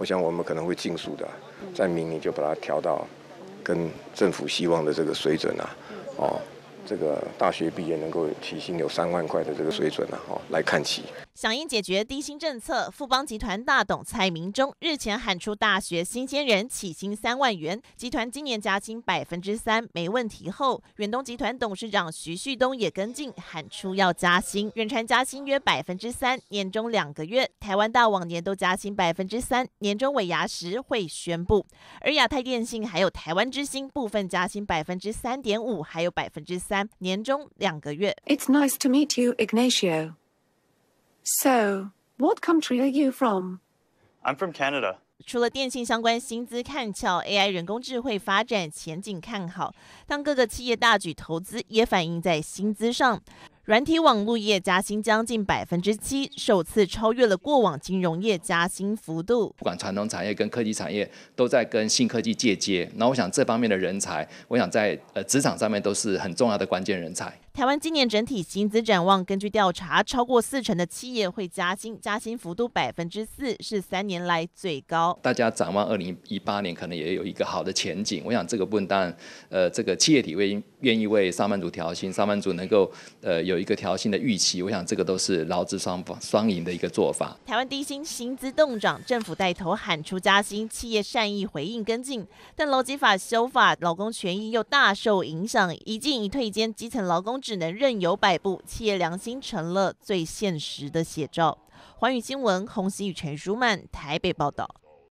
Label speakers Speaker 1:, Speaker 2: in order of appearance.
Speaker 1: 我想我们可能会尽速的，在明年就把它调到，跟政府希望的这个水准啊，哦，这个大学毕业能够起薪有三万块的这个水准啊，哦，来看齐。响应解决低薪政策，富邦集团大董蔡明忠日前喊出大学新鲜人起薪三万元，集团今年加薪百分之三没问题。后远东集团董事长徐旭东也跟进喊出要加薪，远传加薪约百分之三，年终两个月。台湾大往年都加薪百分之三，年终尾牙时会宣布。而亚太电信还有台湾之星部分加薪百分之三点五，还有百分之三，年终两个月。It's nice to meet you, Ignacio. So, country you from? from what are Canada. I'm 除了电信相关薪资看俏，AI 人工智能发展前景看好，当各个企业大举投资，也反映在薪资上。软体网络业加薪将近百分之七，首次超越了过往金融业加薪幅度。不
Speaker 2: 管传统产业跟科技产业，都在跟新科技借接。那我想这方面的人才，我想在呃职场上面都是很重要的关键人才。
Speaker 1: 台湾今年整体薪资展望，根据调查，超过四成的企业会加薪，加薪幅度百分之四是三年来最
Speaker 2: 高。大家展望二零一八年，可能也有一个好的前景。我想这个部分，当然，呃，这个企业体会愿意为上班族调薪，上班族能够呃有一个调薪的预期。我想这个都是劳资双方双赢的一个做法。
Speaker 1: 台湾低薪薪资动涨，政府带头喊出加薪，企业善意回应跟进，但劳基法修法，劳工权益又大受影响，一进一退间，基层劳工。只能任由摆布，企业良心成了最现实的写照。环宇新闻，洪星与陈淑曼，台北报道。